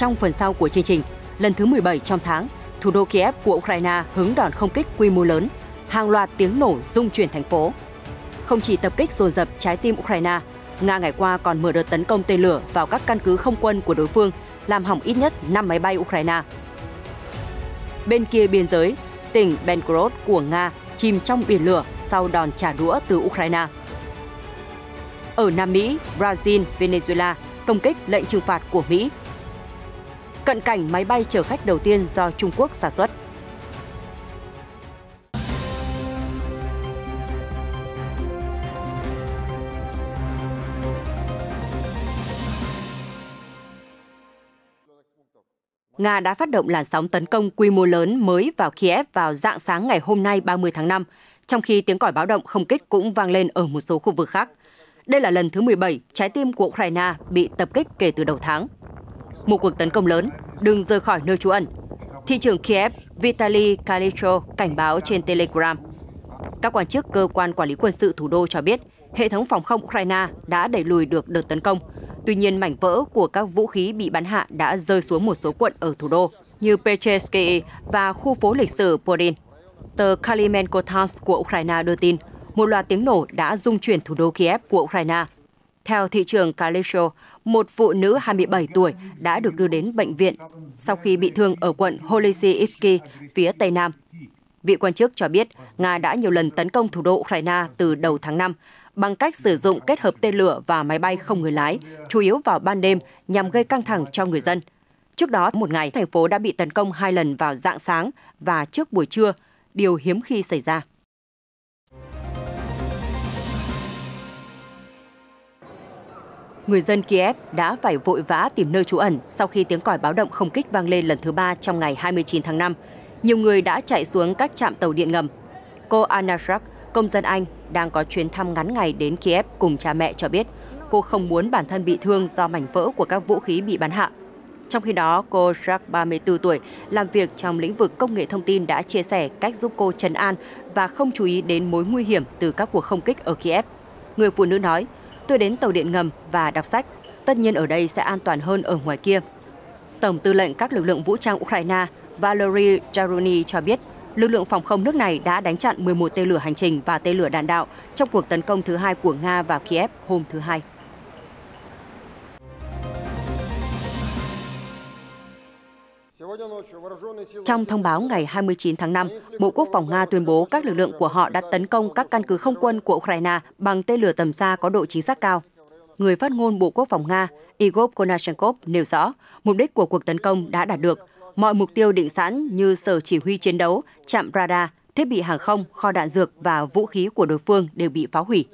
trong phần sau của chương trình. Lần thứ 17 trong tháng, thủ đô Kiev của Ukraine hứng đòn không kích quy mô lớn, hàng loạt tiếng nổ rung chuyển thành phố. Không chỉ tập kích dồn dập trái tim Ukraine, Nga ngày qua còn mở đợt tấn công tên lửa vào các căn cứ không quân của đối phương, làm hỏng ít nhất 5 máy bay Ukraine. Bên kia biên giới, tỉnh Belgorod của Nga chìm trong biển lửa sau đòn trả đũa từ Ukraine. Ở Nam Mỹ, Brazil, Venezuela công kích lệnh trừng phạt của Mỹ cận cảnh máy bay chở khách đầu tiên do Trung Quốc sản xuất. Nga đã phát động làn sóng tấn công quy mô lớn mới vào Kiev vào dạng sáng ngày hôm nay 30 tháng 5, trong khi tiếng còi báo động không kích cũng vang lên ở một số khu vực khác. Đây là lần thứ 17 trái tim của Ukraine bị tập kích kể từ đầu tháng một cuộc tấn công lớn, đừng rời khỏi nơi trú ẩn. Thị trưởng Kiev Vitaly Kalicho cảnh báo trên Telegram. Các quan chức cơ quan quản lý quân sự thủ đô cho biết hệ thống phòng không Ukraine đã đẩy lùi được đợt tấn công. Tuy nhiên, mảnh vỡ của các vũ khí bị bắn hạ đã rơi xuống một số quận ở thủ đô như Pechersky và khu phố lịch sử Podin. Tờ Kalimenko Times của Ukraine đưa tin, một loạt tiếng nổ đã rung chuyển thủ đô Kiev của Ukraine theo thị trường Calesio, một phụ nữ 27 tuổi đã được đưa đến bệnh viện sau khi bị thương ở quận Holysiivsky, phía Tây Nam. Vị quan chức cho biết Nga đã nhiều lần tấn công thủ đô Ukraine từ đầu tháng 5 bằng cách sử dụng kết hợp tên lửa và máy bay không người lái, chủ yếu vào ban đêm nhằm gây căng thẳng cho người dân. Trước đó, một ngày, thành phố đã bị tấn công hai lần vào dạng sáng và trước buổi trưa, điều hiếm khi xảy ra. người dân Kiev đã phải vội vã tìm nơi trú ẩn sau khi tiếng còi báo động không kích vang lên lần thứ ba trong ngày 29 tháng 5. Nhiều người đã chạy xuống các trạm tàu điện ngầm. Cô Anna Shrak, công dân Anh, đang có chuyến thăm ngắn ngày đến Kiev cùng cha mẹ cho biết cô không muốn bản thân bị thương do mảnh vỡ của các vũ khí bị bắn hạ. Trong khi đó, cô Jack, 34 tuổi, làm việc trong lĩnh vực công nghệ thông tin đã chia sẻ cách giúp cô trấn an và không chú ý đến mối nguy hiểm từ các cuộc không kích ở Kiev. Người phụ nữ nói, tôi đến tàu điện ngầm và đọc sách. Tất nhiên ở đây sẽ an toàn hơn ở ngoài kia. Tổng tư lệnh các lực lượng vũ trang Ukraine Valery Jaruni cho biết, lực lượng phòng không nước này đã đánh chặn 11 tên lửa hành trình và tên lửa đạn đạo trong cuộc tấn công thứ hai của Nga vào Kiev hôm thứ Hai. Trong thông báo ngày 29 tháng 5, Bộ Quốc phòng Nga tuyên bố các lực lượng của họ đã tấn công các căn cứ không quân của Ukraine bằng tên lửa tầm xa có độ chính xác cao. Người phát ngôn Bộ Quốc phòng Nga Igor Konashenkov nêu rõ, mục đích của cuộc tấn công đã đạt được. Mọi mục tiêu định sẵn như sở chỉ huy chiến đấu, trạm radar, thiết bị hàng không, kho đạn dược và vũ khí của đối phương đều bị phá hủy.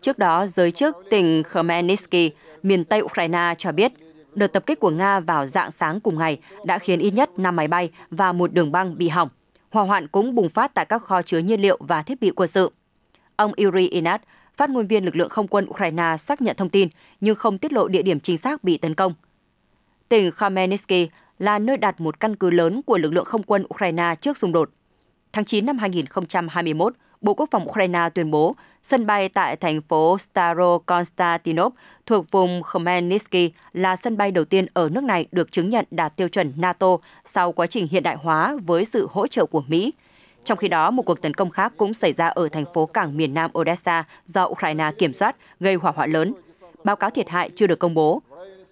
Trước đó, giới chức tỉnh Khmelnytsky, miền Tây Ukraine cho biết Đợt tập kích của Nga vào dạng sáng cùng ngày đã khiến ít nhất 5 máy bay và một đường băng bị hỏng. Hỏa hoạn cũng bùng phát tại các kho chứa nhiên liệu và thiết bị quân sự. Ông Yuri Inat, phát ngôn viên lực lượng không quân Ukraine xác nhận thông tin nhưng không tiết lộ địa điểm chính xác bị tấn công. Tỉnh Khmelnytsky là nơi đặt một căn cứ lớn của lực lượng không quân Ukraine trước xung đột. Tháng 9 năm 2021, Bộ Quốc phòng Ukraine tuyên bố sân bay tại thành phố Starokonstantinov thuộc vùng Khmelnytsky là sân bay đầu tiên ở nước này được chứng nhận đạt tiêu chuẩn NATO sau quá trình hiện đại hóa với sự hỗ trợ của Mỹ. Trong khi đó, một cuộc tấn công khác cũng xảy ra ở thành phố cảng miền nam Odessa do Ukraine kiểm soát, gây hỏa hoạn lớn. Báo cáo thiệt hại chưa được công bố.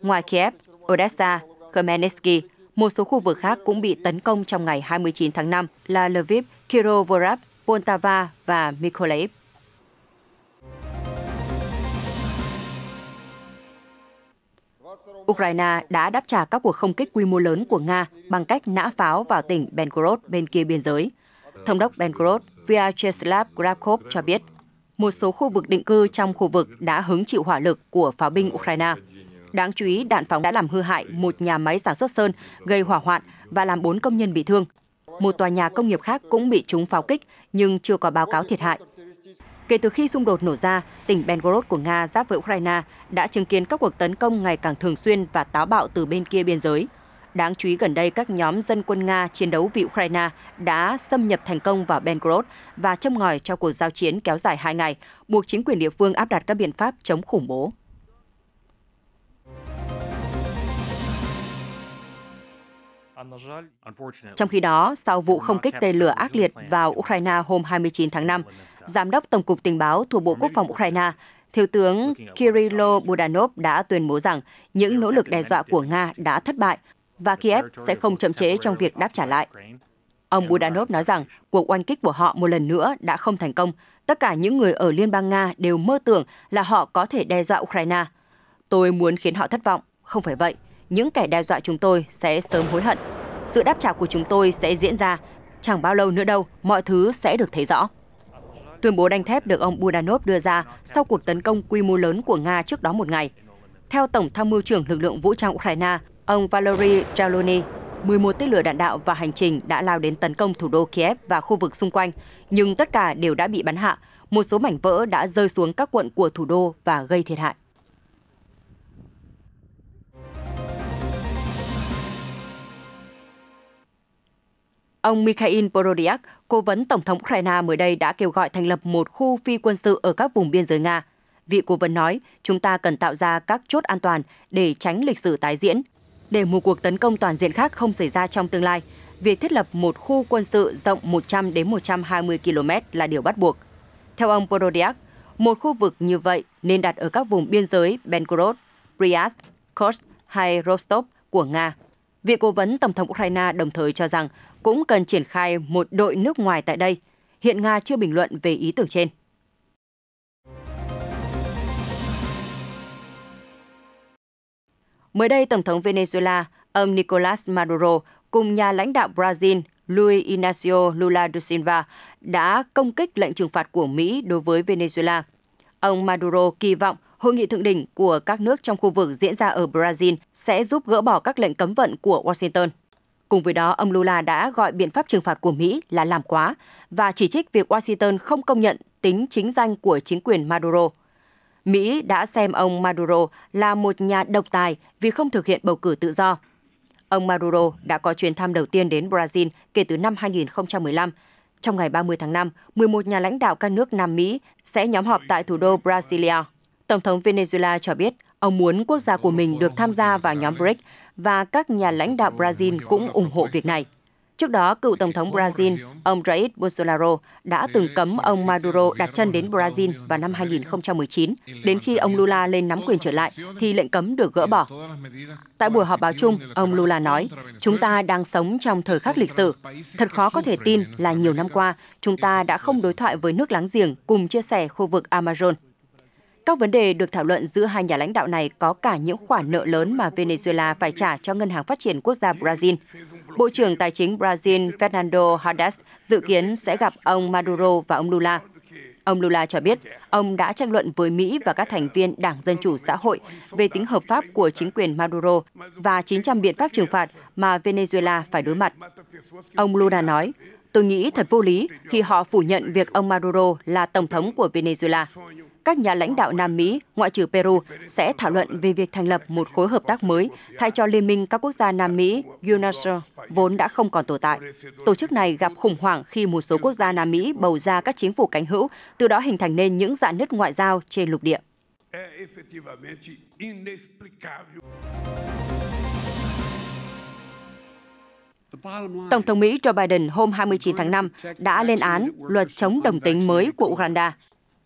Ngoài Kiev, Odessa, Khmelnytsky, một số khu vực khác cũng bị tấn công trong ngày 29 tháng 5 là Lviv, Kirovohrad, Poltava và Mykolaiv. Ukraine đã đáp trả các cuộc không kích quy mô lớn của Nga bằng cách nã pháo vào tỉnh Belgorod bên kia biên giới. Thống đốc Belgorod Vyacheslav Grabkov cho biết, một số khu vực định cư trong khu vực đã hứng chịu hỏa lực của pháo binh Ukraine. Đáng chú ý, đạn phóng đã làm hư hại một nhà máy sản xuất sơn, gây hỏa hoạn và làm 4 công nhân bị thương một tòa nhà công nghiệp khác cũng bị chúng pháo kích nhưng chưa có báo cáo thiệt hại. Kể từ khi xung đột nổ ra, tỉnh Belgorod của Nga giáp với Ukraine đã chứng kiến các cuộc tấn công ngày càng thường xuyên và táo bạo từ bên kia biên giới. Đáng chú ý gần đây, các nhóm dân quân Nga chiến đấu vì Ukraine đã xâm nhập thành công vào Belgorod và châm ngòi cho cuộc giao chiến kéo dài hai ngày, buộc chính quyền địa phương áp đặt các biện pháp chống khủng bố. Trong khi đó, sau vụ không kích tên lửa ác liệt vào Ukraine hôm 29 tháng 5, Giám đốc Tổng cục Tình báo thuộc Bộ Quốc phòng Ukraine, Thiếu tướng Kirilo Budanov đã tuyên bố rằng những nỗ lực đe dọa của Nga đã thất bại và Kiev sẽ không chậm chế trong việc đáp trả lại. Ông Budanov nói rằng cuộc oanh kích của họ một lần nữa đã không thành công. Tất cả những người ở Liên bang Nga đều mơ tưởng là họ có thể đe dọa Ukraine. Tôi muốn khiến họ thất vọng, không phải vậy. Những kẻ đe dọa chúng tôi sẽ sớm hối hận, sự đáp trả của chúng tôi sẽ diễn ra. Chẳng bao lâu nữa đâu, mọi thứ sẽ được thấy rõ. Tuyên bố đanh thép được ông Budanov đưa ra sau cuộc tấn công quy mô lớn của Nga trước đó một ngày. Theo Tổng tham mưu trưởng lực lượng vũ trang Ukraine, ông Valery Zalony, 11 tên lửa đạn đạo và hành trình đã lao đến tấn công thủ đô Kiev và khu vực xung quanh, nhưng tất cả đều đã bị bắn hạ. Một số mảnh vỡ đã rơi xuống các quận của thủ đô và gây thiệt hại. Ông Mikhail Porodiak, cố vấn Tổng thống Ukraine mới đây đã kêu gọi thành lập một khu phi quân sự ở các vùng biên giới Nga. Vị cố vấn nói, chúng ta cần tạo ra các chốt an toàn để tránh lịch sử tái diễn. Để một cuộc tấn công toàn diện khác không xảy ra trong tương lai, việc thiết lập một khu quân sự rộng 100 đến 120 km là điều bắt buộc. Theo ông Porodiak, một khu vực như vậy nên đặt ở các vùng biên giới Belgorod, Bryansk, Kursk hay Rostov của Nga Vị cố vấn Tổng thống Ukraine đồng thời cho rằng cũng cần triển khai một đội nước ngoài tại đây. Hiện Nga chưa bình luận về ý tưởng trên. Mới đây, Tổng thống Venezuela, ông Nicolas Maduro cùng nhà lãnh đạo Brazil Luis Inácio Lula da Silva đã công kích lệnh trừng phạt của Mỹ đối với Venezuela – Ông Maduro kỳ vọng hội nghị thượng đỉnh của các nước trong khu vực diễn ra ở Brazil sẽ giúp gỡ bỏ các lệnh cấm vận của Washington. Cùng với đó, ông Lula đã gọi biện pháp trừng phạt của Mỹ là làm quá và chỉ trích việc Washington không công nhận tính chính danh của chính quyền Maduro. Mỹ đã xem ông Maduro là một nhà độc tài vì không thực hiện bầu cử tự do. Ông Maduro đã có chuyến thăm đầu tiên đến Brazil kể từ năm 2015 trong ngày 30 tháng 5, 11 nhà lãnh đạo các nước Nam Mỹ sẽ nhóm họp tại thủ đô Brasilia. Tổng thống Venezuela cho biết ông muốn quốc gia của mình được tham gia vào nhóm BRICS và các nhà lãnh đạo Brazil cũng ủng hộ việc này. Trước đó, cựu Tổng thống Brazil, ông Jair Bolsonaro, đã từng cấm ông Maduro đặt chân đến Brazil vào năm 2019. Đến khi ông Lula lên nắm quyền trở lại, thì lệnh cấm được gỡ bỏ. Tại buổi họp báo chung, ông Lula nói, chúng ta đang sống trong thời khắc lịch sử. Thật khó có thể tin là nhiều năm qua, chúng ta đã không đối thoại với nước láng giềng cùng chia sẻ khu vực Amazon. Các vấn đề được thảo luận giữa hai nhà lãnh đạo này có cả những khoản nợ lớn mà Venezuela phải trả cho Ngân hàng Phát triển Quốc gia Brazil. Bộ trưởng Tài chính Brazil Fernando Haddad dự kiến sẽ gặp ông Maduro và ông Lula. Ông Lula cho biết, ông đã tranh luận với Mỹ và các thành viên Đảng Dân Chủ Xã hội về tính hợp pháp của chính quyền Maduro và 900 biện pháp trừng phạt mà Venezuela phải đối mặt. Ông Lula nói, tôi nghĩ thật vô lý khi họ phủ nhận việc ông Maduro là tổng thống của Venezuela các nhà lãnh đạo Nam Mỹ, ngoại trừ Peru, sẽ thảo luận về việc thành lập một khối hợp tác mới thay cho Liên minh các quốc gia Nam Mỹ UNASUR vốn đã không còn tồn tại. Tổ chức này gặp khủng hoảng khi một số quốc gia Nam Mỹ bầu ra các chính phủ cánh hữu, từ đó hình thành nên những dạn nứt ngoại giao trên lục địa. Tổng thống Mỹ Joe Biden hôm 29 tháng 5 đã lên án luật chống đồng tính mới của Uganda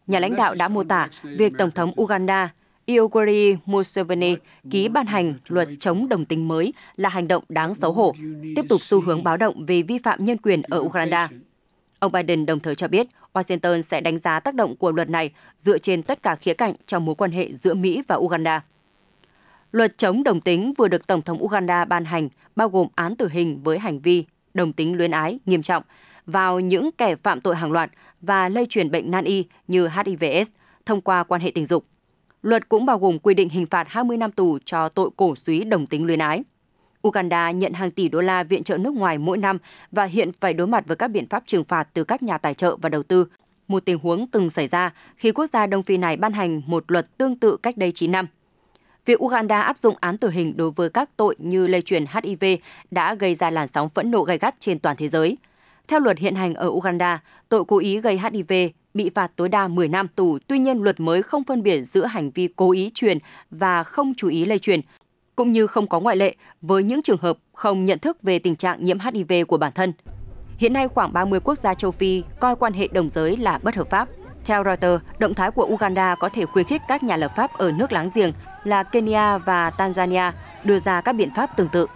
nhà lãnh đạo đã mô tả việc Tổng thống Uganda Yoweri Museveni ký ban hành luật chống đồng tính mới là hành động đáng xấu hổ, tiếp tục xu hướng báo động về vi phạm nhân quyền ở Uganda. Ông Biden đồng thời cho biết Washington sẽ đánh giá tác động của luật này dựa trên tất cả khía cạnh trong mối quan hệ giữa Mỹ và Uganda. Luật chống đồng tính vừa được Tổng thống Uganda ban hành, bao gồm án tử hình với hành vi đồng tính luyến ái nghiêm trọng, vào những kẻ phạm tội hàng loạt và lây truyền bệnh nan y như HIVS thông qua quan hệ tình dục. Luật cũng bao gồm quy định hình phạt 20 năm tù cho tội cổ suý đồng tính luyến ái. Uganda nhận hàng tỷ đô la viện trợ nước ngoài mỗi năm và hiện phải đối mặt với các biện pháp trừng phạt từ các nhà tài trợ và đầu tư. Một tình huống từng xảy ra khi quốc gia Đông Phi này ban hành một luật tương tự cách đây 9 năm. Việc Uganda áp dụng án tử hình đối với các tội như lây truyền HIV đã gây ra làn sóng phẫn nộ gay gắt trên toàn thế giới – theo luật hiện hành ở Uganda, tội cố ý gây HIV bị phạt tối đa 10 năm tù, tuy nhiên luật mới không phân biệt giữa hành vi cố ý truyền và không chú ý lây truyền, cũng như không có ngoại lệ với những trường hợp không nhận thức về tình trạng nhiễm HIV của bản thân. Hiện nay khoảng 30 quốc gia châu Phi coi quan hệ đồng giới là bất hợp pháp. Theo Reuters, động thái của Uganda có thể khuyến khích các nhà lập pháp ở nước láng giềng là Kenya và Tanzania đưa ra các biện pháp tương tự.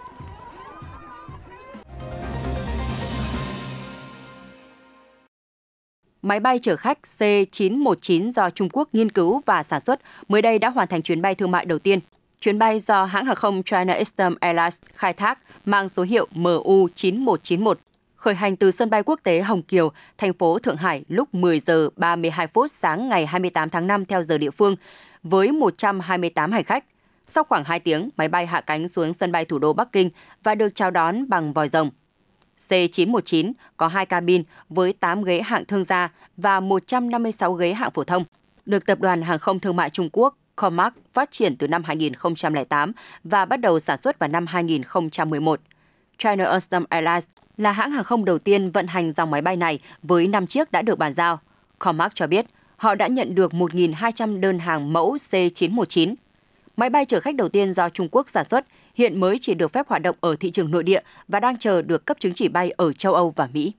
máy bay chở khách C919 do Trung Quốc nghiên cứu và sản xuất mới đây đã hoàn thành chuyến bay thương mại đầu tiên. Chuyến bay do hãng hàng không China Eastern Airlines khai thác mang số hiệu MU9191 khởi hành từ sân bay quốc tế Hồng Kiều, thành phố Thượng Hải lúc 10 giờ 32 phút sáng ngày 28 tháng 5 theo giờ địa phương với 128 hành khách. Sau khoảng 2 tiếng, máy bay hạ cánh xuống sân bay thủ đô Bắc Kinh và được chào đón bằng vòi rồng. C919 có 2 cabin với 8 ghế hạng thương gia và 156 ghế hạng phổ thông, được Tập đoàn Hàng không Thương mại Trung Quốc Comac phát triển từ năm 2008 và bắt đầu sản xuất vào năm 2011. China Eastern Airlines là hãng hàng không đầu tiên vận hành dòng máy bay này với 5 chiếc đã được bàn giao. Comac cho biết họ đã nhận được 1.200 đơn hàng mẫu C919 Máy bay chở khách đầu tiên do Trung Quốc sản xuất hiện mới chỉ được phép hoạt động ở thị trường nội địa và đang chờ được cấp chứng chỉ bay ở châu Âu và Mỹ.